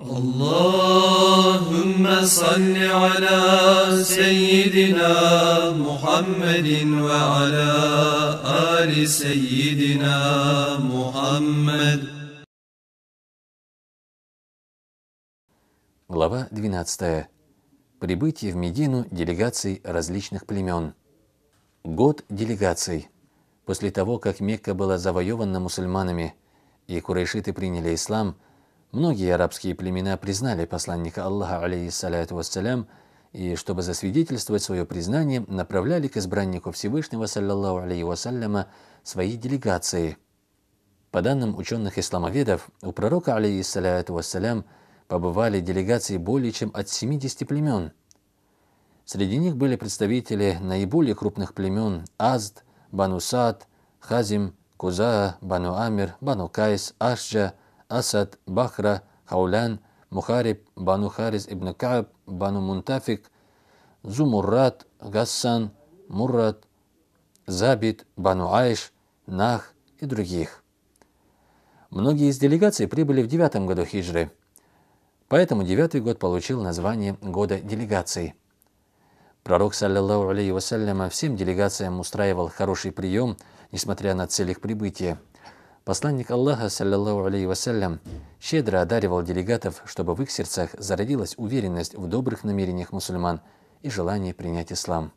اللهم صل على سيدنا محمد وعلى آل سيدنا محمد Глава 12. Прибытие в Медину делегаций различных племен. Год делегаций. После того, как Мекка была завоевана мусульманами и курайшиты приняли ислам – Многие арабские племена признали посланника Аллаха, алейхиссалату вассалям, и, чтобы засвидетельствовать свое признание, направляли к избраннику Всевышнего, саллаллаху алейхи вассаляма, свои делегации. По данным ученых-исламоведов, у пророка, алейхиссалату вассалям, побывали делегации более чем от 70 племен. Среди них были представители наиболее крупных племен Азд, Банусад, Хазим, Кузаа, Бану Амир, Бану Кайс, Ашджа, Асад, Бахра, Хаулян, Мухариб, Бану Харис ибн Кааб, Бану Мунтафик, Зумуррат, Гассан, Муррат, Забит, Бану Айш, Нах и других. Многие из делегаций прибыли в девятом году хиджры, поэтому девятый год получил название «Года делегаций». Пророк, саллиллаху алейхи вассаляма, всем делегациям устраивал хороший прием, несмотря на цель их прибытия – Посланник Аллаха, саллиллаху алейхи вассалям, щедро одаривал делегатов, чтобы в их сердцах зародилась уверенность в добрых намерениях мусульман и желание принять ислам.